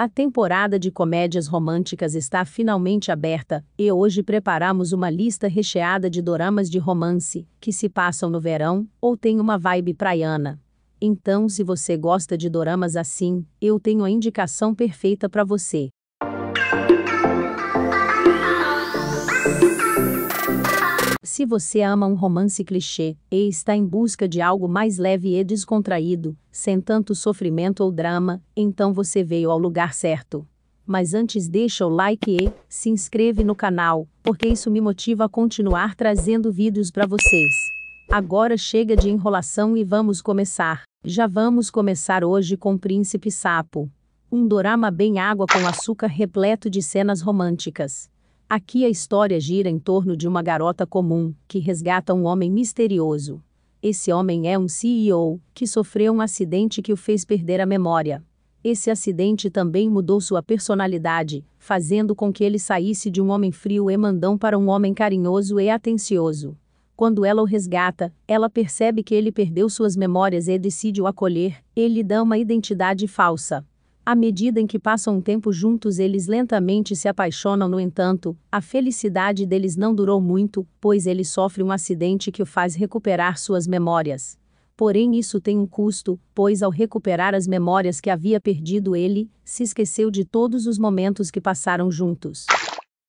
A temporada de comédias românticas está finalmente aberta e hoje preparamos uma lista recheada de doramas de romance que se passam no verão ou têm uma vibe praiana. Então, se você gosta de doramas assim, eu tenho a indicação perfeita para você. Se você ama um romance clichê e está em busca de algo mais leve e descontraído, sem tanto sofrimento ou drama, então você veio ao lugar certo. Mas antes deixa o like e se inscreve no canal, porque isso me motiva a continuar trazendo vídeos para vocês. Agora chega de enrolação e vamos começar. Já vamos começar hoje com Príncipe Sapo. Um dorama bem água com açúcar repleto de cenas românticas. Aqui a história gira em torno de uma garota comum que resgata um homem misterioso. Esse homem é um CEO que sofreu um acidente que o fez perder a memória. Esse acidente também mudou sua personalidade, fazendo com que ele saísse de um homem frio e mandão para um homem carinhoso e atencioso. Quando ela o resgata, ela percebe que ele perdeu suas memórias e decide o acolher, ele dá uma identidade falsa. À medida em que passam um tempo juntos, eles lentamente se apaixonam. No entanto, a felicidade deles não durou muito, pois ele sofre um acidente que o faz recuperar suas memórias. Porém, isso tem um custo, pois ao recuperar as memórias que havia perdido, ele se esqueceu de todos os momentos que passaram juntos.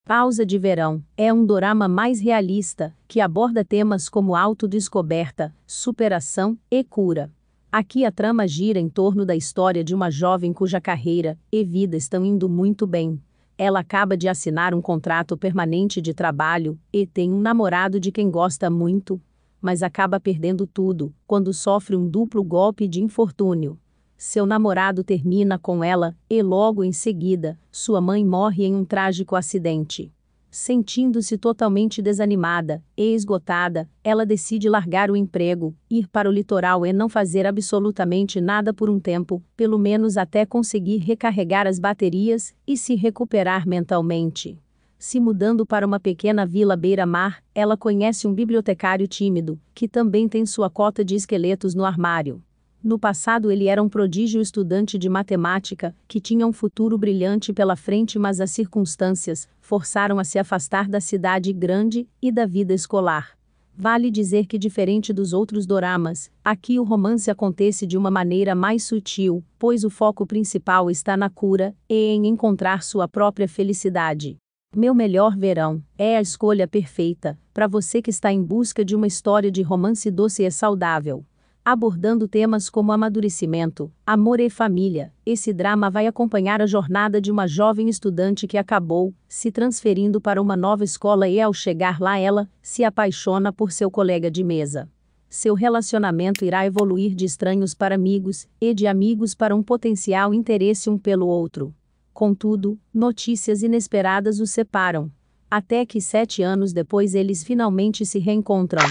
Pausa de Verão é um dorama mais realista, que aborda temas como autodescoberta, superação e cura. Aqui a trama gira em torno da história de uma jovem cuja carreira e vida estão indo muito bem. Ela acaba de assinar um contrato permanente de trabalho e tem um namorado de quem gosta muito, mas acaba perdendo tudo quando sofre um duplo golpe de infortúnio. Seu namorado termina com ela e logo em seguida, sua mãe morre em um trágico acidente. Sentindo-se totalmente desanimada e esgotada, ela decide largar o emprego, ir para o litoral e não fazer absolutamente nada por um tempo, pelo menos até conseguir recarregar as baterias e se recuperar mentalmente. Se mudando para uma pequena vila beira-mar, ela conhece um bibliotecário tímido, que também tem sua cota de esqueletos no armário. No passado ele era um prodígio estudante de matemática, que tinha um futuro brilhante pela frente, mas as circunstâncias forçaram a se afastar da cidade grande e da vida escolar. Vale dizer que, diferente dos outros doramas, aqui o romance acontece de uma maneira mais sutil, pois o foco principal está na cura e em encontrar sua própria felicidade. Meu Melhor Verão é a escolha perfeita para você que está em busca de uma história de romance doce e saudável abordando temas como amadurecimento, amor e família. Esse drama vai acompanhar a jornada de uma jovem estudante que acabou se transferindo para uma nova escola e, ao chegar lá, ela se apaixona por seu colega de mesa. Seu relacionamento irá evoluir de estranhos para amigos e de amigos para um potencial interesse um pelo outro. Contudo, notícias inesperadas os separam. Até que sete anos depois eles finalmente se reencontram.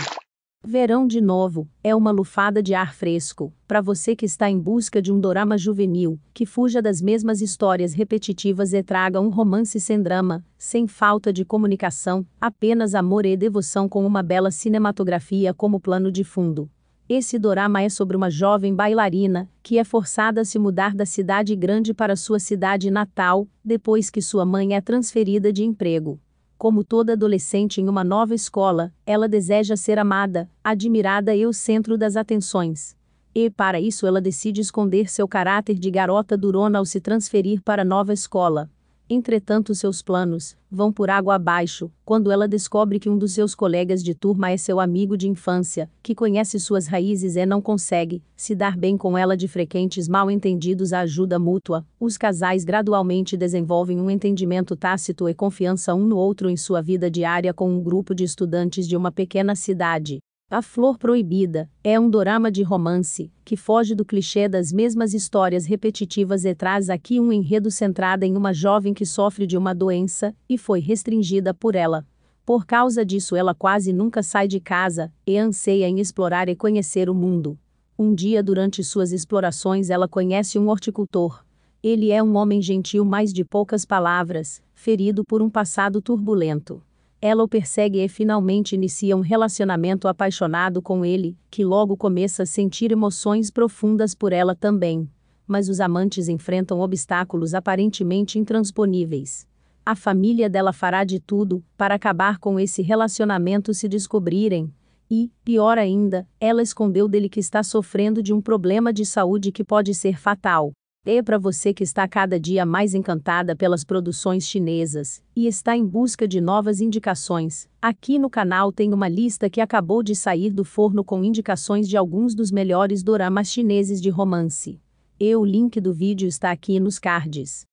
Verão de novo, é uma lufada de ar fresco, para você que está em busca de um dorama juvenil, que fuja das mesmas histórias repetitivas e traga um romance sem drama, sem falta de comunicação, apenas amor e devoção com uma bela cinematografia como plano de fundo. Esse dorama é sobre uma jovem bailarina que é forçada a se mudar da cidade grande para sua cidade natal, depois que sua mãe é transferida de emprego. Como toda adolescente em uma nova escola, ela deseja ser amada, admirada e o centro das atenções. E para isso ela decide esconder seu caráter de garota durona ao se transferir para a nova escola. Entretanto, seus planos vão por água abaixo quando ela descobre que um dos seus colegas de turma é seu amigo de infância, que conhece suas raízes e não consegue se dar bem com ela de frequentes mal-entendidos à ajuda mútua. Os casais gradualmente desenvolvem um entendimento tácito e confiança um no outro em sua vida diária com um grupo de estudantes de uma pequena cidade. A Flor Proibida é um dorama de romance que foge do clichê das mesmas histórias repetitivas e traz aqui um enredo centrado em uma jovem que sofre de uma doença e foi restringida por ela. Por causa disso, ela quase nunca sai de casa e anseia em explorar e conhecer o mundo. Um dia, durante suas explorações, ela conhece um horticultor. Ele é um homem gentil, mas de poucas palavras, ferido por um passado turbulento. Ela o persegue e finalmente inicia um relacionamento apaixonado com ele, que logo começa a sentir emoções profundas por ela também. Mas os amantes enfrentam obstáculos aparentemente intransponíveis. A família dela fará de tudo para acabar com esse relacionamento se descobrirem. E, pior ainda, ela escondeu dele que está sofrendo de um problema de saúde que pode ser fatal. E para você que está cada dia mais encantada pelas produções chinesas e está em busca de novas indicações, aqui no canal tem uma lista que acabou de sair do forno com indicações de alguns dos melhores doramas chineses de romance. E o link do vídeo está aqui nos cards.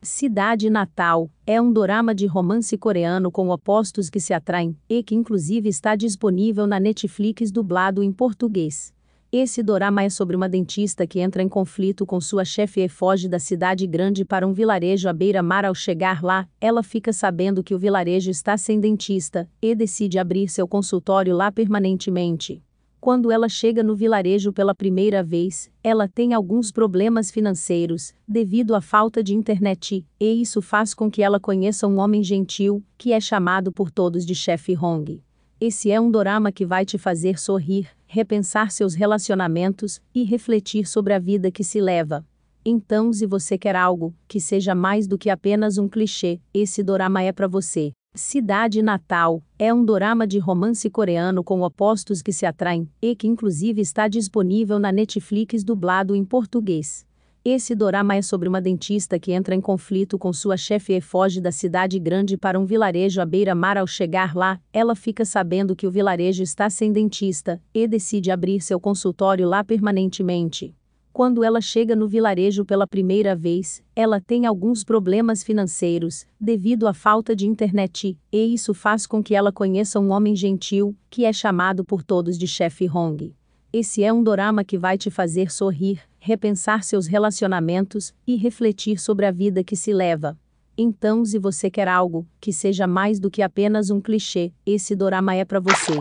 Cidade Natal é um dorama de romance coreano com opostos que se atraem e que inclusive está disponível na Netflix dublado em português. Esse dorama é sobre uma dentista que entra em conflito com sua chefe e foge da cidade grande para um vilarejo à beira-mar. Ao chegar lá, ela fica sabendo que o vilarejo está sem dentista e decide abrir seu consultório lá permanentemente. Quando ela chega no vilarejo pela primeira vez, ela tem alguns problemas financeiros, devido à falta de internet, e isso faz com que ela conheça um homem gentil, que é chamado por todos de chefe Hong. Esse é um dorama que vai te fazer sorrir, repensar seus relacionamentos e refletir sobre a vida que se leva. Então, se você quer algo que seja mais do que apenas um clichê, esse dorama é para você. Cidade Natal é um dorama de romance coreano com opostos que se atraem e que inclusive está disponível na Netflix dublado em português. Esse dorama é sobre uma dentista que entra em conflito com sua chefe e foge da cidade grande para um vilarejo à beira-mar. Ao chegar lá, ela fica sabendo que o vilarejo está sem dentista e decide abrir seu consultório lá permanentemente. Quando ela chega no vilarejo pela primeira vez, ela tem alguns problemas financeiros, devido à falta de internet, e isso faz com que ela conheça um homem gentil, que é chamado por todos de chefe Hong. Esse é um dorama que vai te fazer sorrir, repensar seus relacionamentos e refletir sobre a vida que se leva. Então, se você quer algo que seja mais do que apenas um clichê, esse dorama é para você.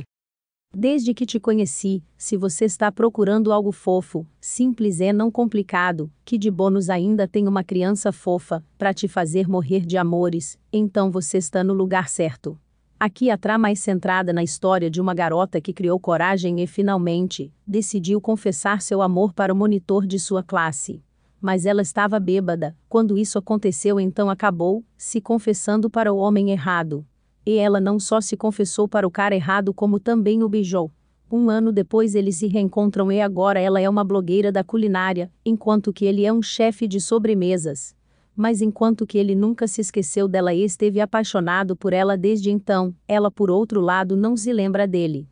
Desde que te conheci, se você está procurando algo fofo, simples e não complicado, que de bônus ainda tem uma criança fofa para te fazer morrer de amores, então você está no lugar certo. Aqui a trama é centrada na história de uma garota que criou coragem e finalmente decidiu confessar seu amor para o monitor de sua classe. Mas ela estava bêbada, quando isso aconteceu, então acabou se confessando para o homem errado. E ela não só se confessou para o cara errado, como também o beijou. Um ano depois eles se reencontram e agora ela é uma blogueira da culinária, enquanto que ele é um chefe de sobremesas mas enquanto que ele nunca se esqueceu dela e esteve apaixonado por ela desde então, ela por outro lado não se lembra dele.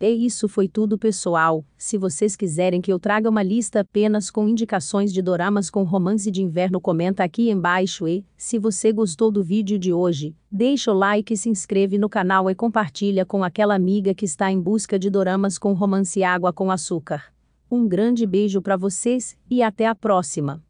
E isso foi tudo pessoal. Se vocês quiserem que eu traga uma lista apenas com indicações de doramas com romance de inverno, comenta aqui embaixo e, se você gostou do vídeo de hoje, deixa o like, se inscreve no canal e compartilha com aquela amiga que está em busca de doramas com romance água com açúcar. Um grande beijo para vocês e até a próxima.